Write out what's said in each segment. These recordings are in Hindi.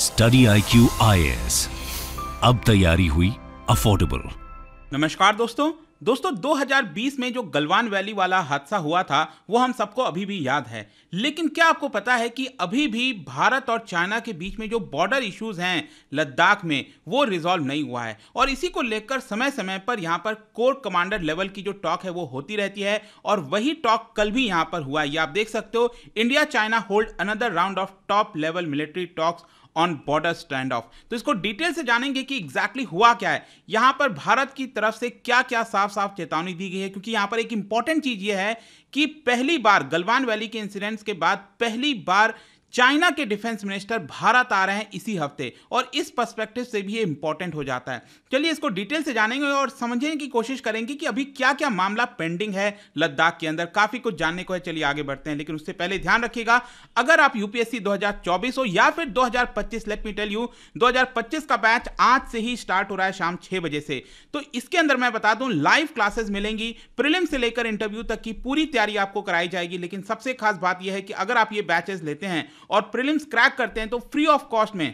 स्टडी आई क्यू आई अब तैयारी हुई अफोर्डेबल नमस्कार दोस्तों दोस्तों 2020 में जो गलवान वैली वाला हादसा हुआ था वो हम सबको अभी भी याद है लेकिन क्या आपको पता है कि अभी भी भारत और चाइना के बीच में जो बॉर्डर इश्यूज हैं लद्दाख में वो रिजॉल्व नहीं हुआ है और इसी को लेकर समय समय पर यहाँ पर कोर कमांडर लेवल की जो टॉक है वो होती रहती है और वही टॉक कल भी यहाँ पर हुआ है ये आप देख सकते हो India China hold another round of top level military talks on border standoff तो इसको डिटेल से जानेंगे कि एग्जैक्टली exactly हुआ क्या है यहां पर भारत की तरफ से क्या क्या साफ साफ चेतावनी दी गई है क्योंकि यहां पर एक इंपॉर्टेंट चीज यह है कि पहली बार गलवान वैली के इंसिडेंट्स के बाद पहली बार चाइना के डिफेंस मिनिस्टर भारत आ रहे हैं इसी हफ्ते और इस पर्सपेक्टिव से भी ये इंपॉर्टेंट हो जाता है चलिए इसको डिटेल से जानेंगे और समझने की कोशिश करेंगे कि अभी क्या क्या मामला पेंडिंग है लद्दाख के अंदर काफी कुछ जानने को है चलिए आगे बढ़ते हैं लेकिन उससे पहले ध्यान रखिएगा अगर आप यूपीएससी दो हो या फिर दो लेट मी टेल यू दो का बैच आज से ही स्टार्ट हो रहा है शाम छह बजे से तो इसके अंदर मैं बता दूं लाइव क्लासेस मिलेंगी प्रिलिम से लेकर इंटरव्यू तक की पूरी तैयारी आपको कराई जाएगी लेकिन सबसे खास बात यह है कि अगर आप ये बैचेस लेते हैं और प्रिलिम्स क्रैक करते हैं तो फ्री ऑफ कॉस्ट में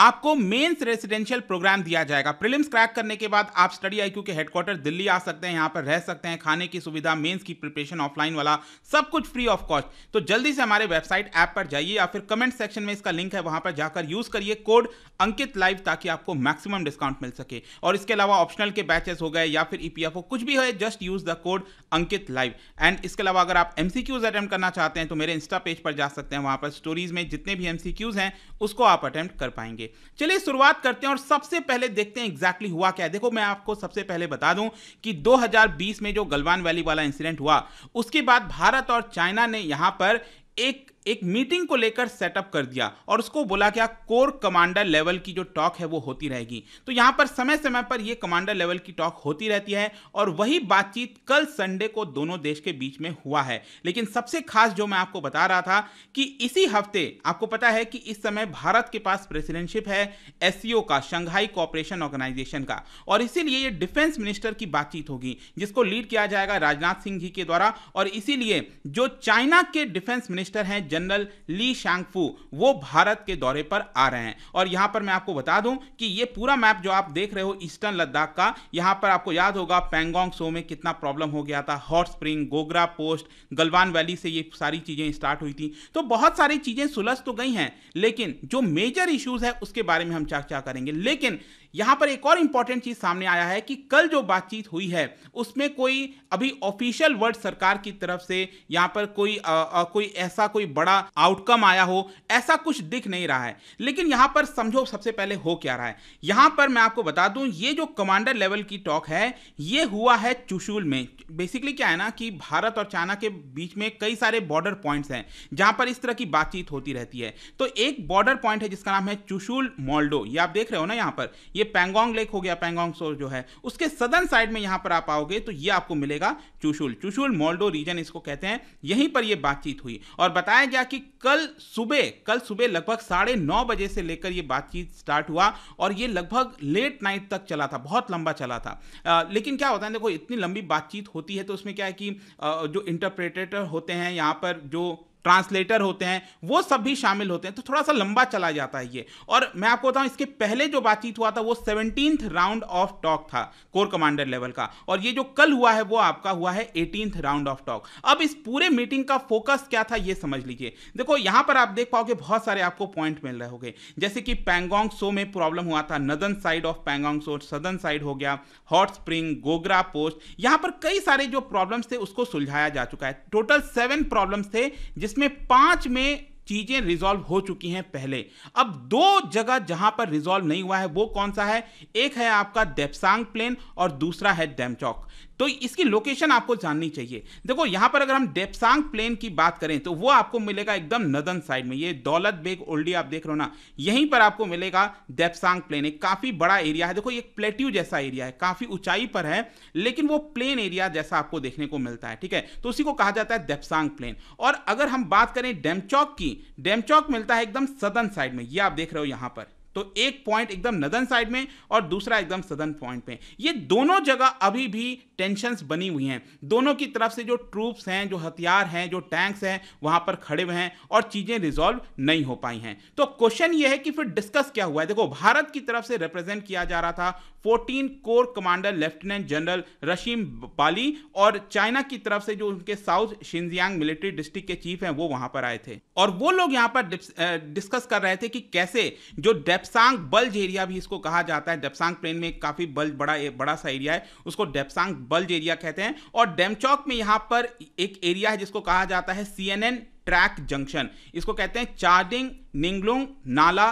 आपको मेंस रेसिडेंशियल प्रोग्राम दिया जाएगा प्रीलिम्स क्रैक करने के बाद आप स्टडी आईक्यू के हेडक्वार्टर दिल्ली आ सकते हैं यहां पर रह सकते हैं खाने की सुविधा मेंस की प्रिपरेशन ऑफलाइन वाला सब कुछ फ्री ऑफ कॉस्ट तो जल्दी से हमारे वेबसाइट ऐप पर जाइए या फिर कमेंट सेक्शन में इसका लिंक है वहां पर जाकर यूज करिए कोड अंकित लाइव ताकि आपको मैक्सिमम डिस्काउंट मिल सके और इसके अलावा ऑप्शनल के बैचेस हो गए या फिर ईपीएफओ e कुछ भी है just use the code Ankit live and इसके अलावा अगर आप एमसीक्यूज अटेम्प्ट करना चाहते हैं तो मेरे इंस्टा पेज पर जा सकते हैं वहां पर स्टोरीज में जितने भी एमसीक्यूज हैं उसको आप अटेम्प्ट कर पाएंगे चलिए शुरुआत करते हैं और सबसे पहले देखते हैं एग्जैक्टली हुआ क्या है देखो मैं आपको सबसे पहले बता दूं कि 2020 में जो गलवान वैली वाला इंसिडेंट हुआ उसके बाद भारत और चाइना ने यहां पर एक एक मीटिंग को लेकर सेटअप कर दिया और उसको बोला गया कोर कमांडर लेवल की जो टॉक है वो होती रहेगी तो यहां पर समय समय पर ये कमांडर लेवल की टॉक होती रहती है और वही बातचीत कल संडे को दोनों देश के बीच में हुआ है लेकिन सबसे खास जो मैं आपको बता रहा था कि इसी हफ्ते आपको पता है कि इस समय भारत के पास प्रेसिडेंटशिप है एस का शंघाई कॉपरेशन ऑर्गेनाइजेशन का और इसीलिए ये डिफेंस मिनिस्टर की बातचीत होगी जिसको लीड किया जाएगा राजनाथ सिंह जी के द्वारा और इसीलिए जो चाइना के डिफेंस मिनिस्टर हैं जनरल ली शांगफू वो भारत के दौरे पर आ रहे हैं और यहां पर मैं आपको बता दूं कि ये पूरा मैप जो आप देख रहे हो ईस्टर्न लद्दाख का यहां पर आपको याद होगा पेंगोंग सो में कितना प्रॉब्लम हो गया था hot spring Gogra post Galwan valley से ये सारी चीज़ें स्टार्ट हुई थी तो बहुत सारी चीज़ें सुलझ तो गई हैं लेकिन जो मेजर इश्यूज़ है उसके बारे में हम चर्चा करेंगे लेकिन यहां पर एक और इंपॉर्टेंट चीज़ सामने आया है कि कल जो बातचीत हुई है उसमें कोई अभी ऑफिशियल वर्ड सरकार की तरफ से यहां पर कोई आ, आ, कोई ऐसा कोई बड़ा आउटकम आया हो ऐसा कुछ दिख नहीं रहा है लेकिन यहां पर समझो सबसे पहले हो क्या रहा है यहां पर मैं आपको बता दूं ये जो कमांडर लेवल की टॉक है ये हुआ है चुशूल में बेसिकली क्या है ना कि भारत और चाइना के बीच में कई सारे बॉर्डर पॉइंट्स हैं जहां पर इस तरह की बातचीत होती रहती है तो एक बॉर्डर पॉइंट है जिसका नाम है चुशूल मोल्डो ये आप देख रहे हो ना यहां पर ये पैंगोंग लेक हो गया पैंगोंग सोर जो है उसके सदर्न साइड में यहां पर आप आओगे तो ये आपको मिलेगा चुशुल चुशुल मोल्डो रीजन इसको कहते हैं यहीं पर ये बातचीत हुई और बताया गया कि कल सुबह कल सुबह लगभग साढ़े नौ बजे से लेकर ये बातचीत स्टार्ट हुआ और ये लगभग लेट नाइट तक चला था बहुत लंबा चला था आ, लेकिन क्या होता है देखो इतनी लंबी बातचीत होती है तो उसमें क्या है कि आ, जो इंटरप्रेटेटर होते हैं यहाँ पर जो ट्रांसलेटर होते हैं वो सब भी शामिल होते हैं तो थोड़ा सा लंबा चला जाता है ये और मैं आपको बताऊं इसके पहले जो बातचीत हुआ था वो सेवनटीन राउंड ऑफ टॉक था कोर कमांडर लेवल का और ये जो कल हुआ है वो आपका हुआ है एटीन राउंड ऑफ टॉक अब इस पूरे मीटिंग का फोकस क्या था ये समझ लीजिए देखो यहां पर आप देख पाओगे बहुत सारे आपको पॉइंट मिल रहे होंगे जैसे कि पैंगोंग सो में प्रॉब्लम हुआ था northern side of Pangong so southern side हो गया हॉट स्प्रिंग गोगरा पोस्ट यहां पर कई सारे जो प्रॉब्लम्स थे उसको सुलझाया जा चुका है टोटल सेवन प्रॉब्लम्स थे जिस जिसमें पांच में चीज़ें रिजॉल्व हो चुकी हैं पहले अब दो जगह जहां पर रिजॉल्व नहीं हुआ है वो कौन सा है एक है आपका देपसांग प्लेन और दूसरा है डेमचौक तो इसकी लोकेशन आपको जाननी चाहिए देखो यहां पर अगर हम डेपसांग प्लेन की बात करें तो वो आपको मिलेगा एकदम नदन साइड में ये दौलत बेग ओल्डी आप देख रहे हो ना यहीं पर आपको मिलेगा डेपसांग प्लेन एक काफ़ी बड़ा एरिया है देखो एक प्लेट्यू जैसा एरिया है काफ़ी ऊंचाई पर है लेकिन वो प्लेन एरिया जैसा आपको देखने को मिलता है ठीक है तो उसी को कहा जाता है देपसांग प्लेन और अगर हम बात करें डेमचौक की डेमचौक मिलता है एकदम सदन साइड में ये आप देख रहे हो यहां पर तो एक पॉइंट एकदम नदन साइड में और दूसरा एकदम सदन पॉइंट में ये दोनों जगह अभी भी टेंशन बनी हुई हैं दोनों की तरफ से जो ट्रूप्स हैं जो हथियार हैं जो टैंक्स हैं वहां पर खड़े हुए हैं और चीज़ें रिजॉल्व नहीं हो पाई हैं तो क्वेश्चन ये है कि फिर डिस्कस क्या हुआ है देखो भारत की तरफ से रिप्रेजेंट किया जा रहा था 14 corps commander lieutenant general Rashim Bali और चाइना की तरफ से जो उनके साउथ शिंजियांग मिलिट्री डिस्ट्रिक्ट के चीफ हैं वो वहां पर आए थे और वो लोग यहां पर डिस्कस कर रहे थे कि कैसे जो डेफ डेपसांग बल्ज एरिया भी इसको कहा जाता है डेपसांग प्लेन में काफ़ी बल्ज बड़ा बड़ा सा एरिया है उसको डेपसांग बल्ज एरिया कहते हैं और डेमचौक में यहां पर एक एरिया है जिसको कहा जाता है सीएनएन ट्रैक जंक्शन इसको कहते हैं चार्जिंग निंगलोंग नाला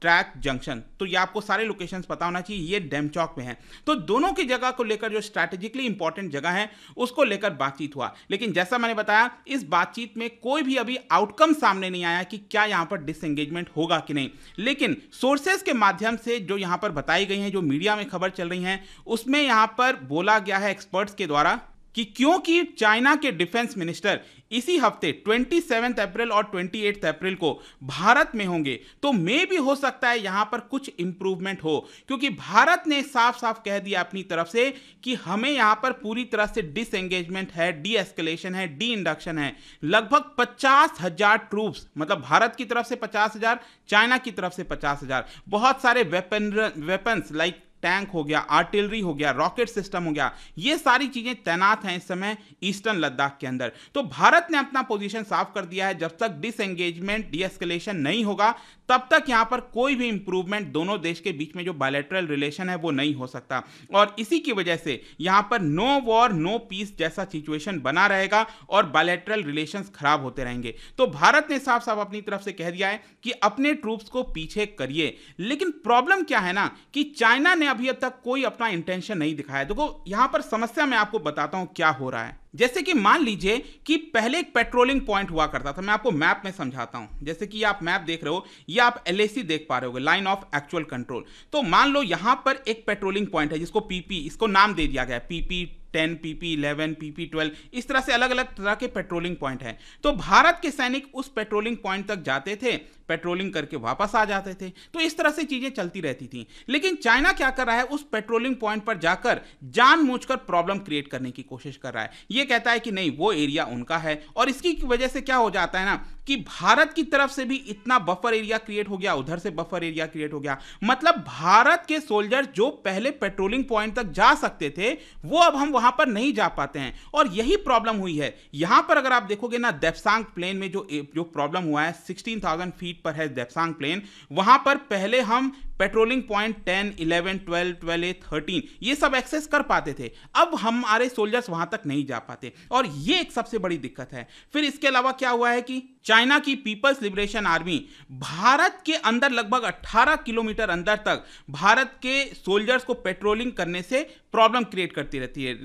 ट्रैक जंक्शन तो ये आपको सारे लोकेशंस पता होना चाहिए ये डैम चौक में है तो दोनों की जगह को लेकर जो स्ट्रैटेजिकली इंपॉर्टेंट जगह है उसको लेकर बातचीत हुआ लेकिन जैसा मैंने बताया इस बातचीत में कोई भी अभी आउटकम सामने नहीं आया कि क्या यहाँ पर डिसंगेजमेंट होगा कि नहीं लेकिन सोर्सेज के माध्यम से जो यहाँ पर बताई गई हैं जो मीडिया में खबर चल रही हैं उसमें यहाँ पर बोला गया है एक्सपर्ट्स के द्वारा कि क्योंकि चाइना के डिफेंस मिनिस्टर इसी हफ्ते ट्वेंटी अप्रैल और ट्वेंटी अप्रैल को भारत में होंगे तो मे भी हो सकता है यहां पर कुछ इंप्रूवमेंट हो क्योंकि भारत ने साफ साफ कह दिया अपनी तरफ से कि हमें यहां पर पूरी तरह से डिसएंगेजमेंट है डी एस्केलेशन है डी इंडक्शन है लगभग पचास हजार ट्रूप्स मतलब भारत की तरफ से पचास हजार चाइना की तरफ से पचास हजार बहुत सारे वेपन वेपन्स लाइक टैंक हो गया आर्टिलरी हो गया रॉकेट सिस्टम हो गया ये सारी चीज़ें तैनात हैं इस समय ईस्टर्न लद्दाख के अंदर तो भारत ने अपना पोजीशन साफ कर दिया है जब तक डिसएंगेजमेंट डीएस्केलेशन नहीं होगा तब तक यहां पर कोई भी इंप्रूवमेंट दोनों देश के बीच में जो बायोलेटरल रिलेशन है वो नहीं हो सकता और इसी की वजह से यहां पर नो वॉर नो पीस जैसा सिचुएशन बना रहेगा और बायोलेटरल रिलेशन खराब होते रहेंगे तो भारत ने साफ साफ अपनी तरफ से कह दिया है कि अपने ट्रूप्स को पीछे करिए लेकिन प्रॉब्लम क्या है ना कि चाइना ने अभी तक कोई अपना इंटेंशन नहीं दिखाया देखो यहां पर समस्या मैं आपको बताता हूं क्या हो रहा है जैसे कि मान लीजिए कि पहले एक पेट्रोलिंग पॉइंट हुआ करता था मैं आपको मैप में समझाता हूं जैसे कि आप मैप देख रहे हो या आप एल देख पा रहे हो लाइन ऑफ एक्चुअल कंट्रोल तो मान लो यहां पर एक पेट्रोलिंग पॉइंट है जिसको पीपी इसको नाम दे दिया गया PP ten PP eleven PP twelve इस तरह से अलग अलग तरह के पेट्रोलिंग पॉइंट हैं तो भारत के सैनिक उस पेट्रोलिंग पॉइंट तक जाते थे पेट्रोलिंग करके वापस आ जाते थे तो इस तरह से चीजें चलती रहती थी लेकिन चाइना क्या कर रहा है उस पेट्रोलिंग पॉइंट पर जाकर जानबूझकर प्रॉब्लम क्रिएट करने की कोशिश कर रहा है ये ये कहता है कि नहीं वो एरिया उनका है और इसकी वजह से क्या हो जाता है ना कि भारत की तरफ से भी इतना बफर एरिया क्रिएट हो गया उधर से बफर एरिया क्रिएट हो गया मतलब भारत के सोल्जर जो पहले पेट्रोलिंग पॉइंट तक जा सकते थे वो अब हम वहां पर नहीं जा पाते हैं और यही प्रॉब्लम हुई है यहां पर अगर आप देखोगे ना देवसांग प्लेन में जो जो प्रॉब्लम हुआ है सिक्सटीन फीट पर है देवसांग प्लेन वहां पर पहले हम पेट्रोलिंग पॉइंट 10, 11, 12, 12, 13 ये सब एक्सेस कर पाते थे अब हमारे सोल्जर्स वहां तक नहीं जा पाते पाते और ये एक सबसे बड़ी दिक्कत है फिर इसके अलावा क्या हुआ है कि चाइना की पीपल्स लिबरेशन आर्मी भारत के अंदर लगभग 18 किलोमीटर अंदर तक भारत के सोल्जर्स को पेट्रोलिंग करने से प्रॉब्लम क्रिएट करती रहती है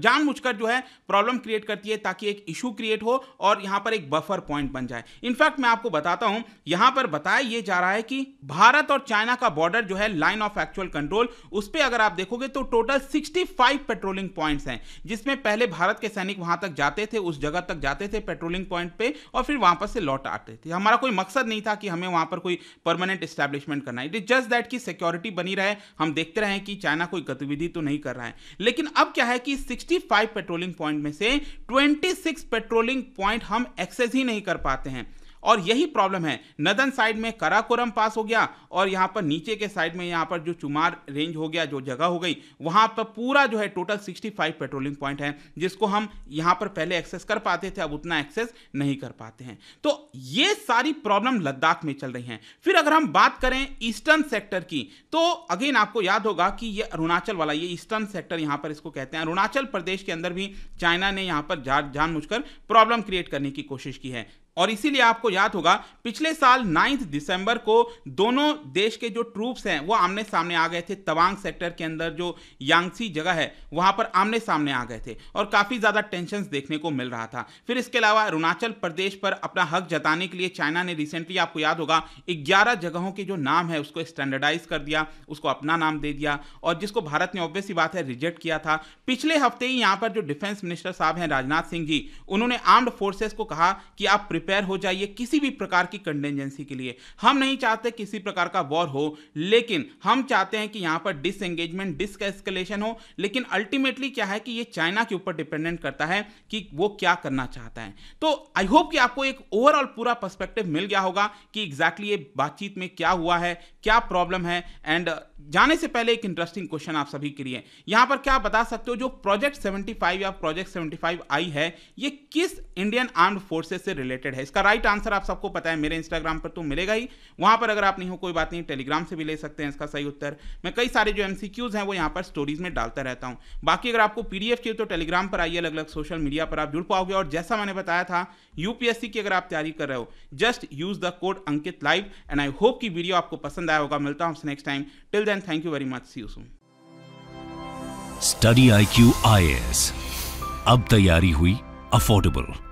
जानबूझकर जो है प्रॉब्लम क्रिएट करती है ताकि एक इशू क्रिएट हो और यहाँ पर एक बफर पॉइंट बन जाए इनफैक्ट मैं आपको बताता हूँ यहाँ पर बताया ये जा रहा है कि भारत और चाइना का बॉर्डर जो है लाइन ऑफ एक्चुअल कंट्रोल उस पर अगर आप देखोगे तो टोटल सिक्सटी पेट्रोलिंग पॉइंट्स हैं जिसमें पहले भारत के सैनिक वहां तक जाते थे उस जगह तक जाते थे पेट्रोलिंग पॉइंट पे और फिर वापस से लौट आते थे हमारा कोई मकसद नहीं था कि हमें वहाँ पर कोई परमानेंट इस्टेब्लिशमेंट करना है इट इज जस्ट दैट कि सिक्योरिटी बनी रहे हम देखते रहे कि चाइना कोई गतिविधि तो नहीं कर रहा है लेकिन अब क्या है कि 65 पेट्रोलिंग पॉइंट में से 26 पेट्रोलिंग पॉइंट हम एक्सेस ही नहीं कर पाते हैं और यही प्रॉब्लम है नदन साइड में कराकोरम पास हो गया और यहाँ पर नीचे के साइड में यहाँ पर जो चुमार रेंज हो गया जो जगह हो गई वहाँ पर पूरा जो है टोटल 65 पेट्रोलिंग पॉइंट है जिसको हम यहाँ पर पहले एक्सेस कर पाते थे अब उतना एक्सेस नहीं कर पाते हैं तो ये सारी प्रॉब्लम लद्दाख में चल रही हैं फिर अगर हम बात करें ईस्टर्न सेक्टर की तो अगेन आपको याद होगा कि ये अरुणाचल वाला ये ईस्टर्न सेक्टर यहाँ पर इसको कहते हैं अरुणाचल प्रदेश के अंदर भी चाइना ने यहाँ पर जानबूझकर प्रॉब्लम क्रिएट करने की कोशिश की है और इसीलिए आपको याद होगा पिछले साल नाइन्थ दिसंबर को दोनों देश के जो ट्रूप्स हैं वो आमने सामने आ गए थे तवांग सेक्टर के अंदर जो यांगसी जगह है वहाँ पर आमने सामने आ गए थे और काफ़ी ज़्यादा टेंशन देखने को मिल रहा था फिर इसके अलावा अरुणाचल प्रदेश पर अपना हक जताने के लिए चाइना ने रिसेंटली आपको याद होगा ग्यारह जगहों के जो नाम है उसको स्टैंडर्डाइज कर दिया उसको अपना नाम दे दिया और जिसको भारत ने ऑब्वियस बात है रिजेक्ट किया था पिछले हफ्ते ही यहाँ पर जो डिफेंस मिनिस्टर साहब हैं राजनाथ सिंह जी उन्होंने आर्म्ड फोर्सेस को कहा कि आप प्रिपेयर हो जाइए किसी भी प्रकार की कंटेंजेंसी के लिए हम नहीं चाहते किसी प्रकार का वॉर हो लेकिन हम चाहते हैं कि यहाँ पर डिसएंगेजमेंट डिसएस्केलेशन हो लेकिन अल्टीमेटली क्या है कि ये चाइना के ऊपर डिपेंडेंट करता है कि वो क्या करना चाहता है तो आई होप कि आपको एक ओवरऑल पूरा पर्सपेक्टिव मिल गया होगा कि एग्जैक्टली exactly ये बातचीत में क्या हुआ है क्या प्रॉब्लम है एंड जाने से पहले एक इंटरेस्टिंग क्वेश्चन आप सभी के लिए यहां पर क्या बता सकते हो जो प्रोजेक्ट 75 या प्रोजेक्ट 75 आई है ये किस इंडियन आर्म्ड फोर्सेस से रिलेटेड रिलेटेड है इसका राइट आंसर आप सबको पता है मेरे इंस्टाग्राम पर तो मिलेगा ही वहां पर अगर आप नहीं हो कोई बात नहीं टेलीग्राम से भी ले सकते हैं इसका सही उत्तर मैं कई सारे जो एमसीक्यूज हैं वो यहाँ पर स्टोरीज में डालता रहता हूँ बाकी अगर आपको पीडीएफ चाहिए तो टेलीग्राम पर आइए अलग अलग सोशल मीडिया पर आप जुड़ पाओगे और जैसा मैंने बताया था यूपीएससी की अगर आप तैयारी कर रहे हो just use the code Ankit live and I hope की वीडियो आपको पसंद आया होगा मिलता हूँ next time till then thank you very much see you study I Q I S अब तैयारी हुई अफोर्डेबल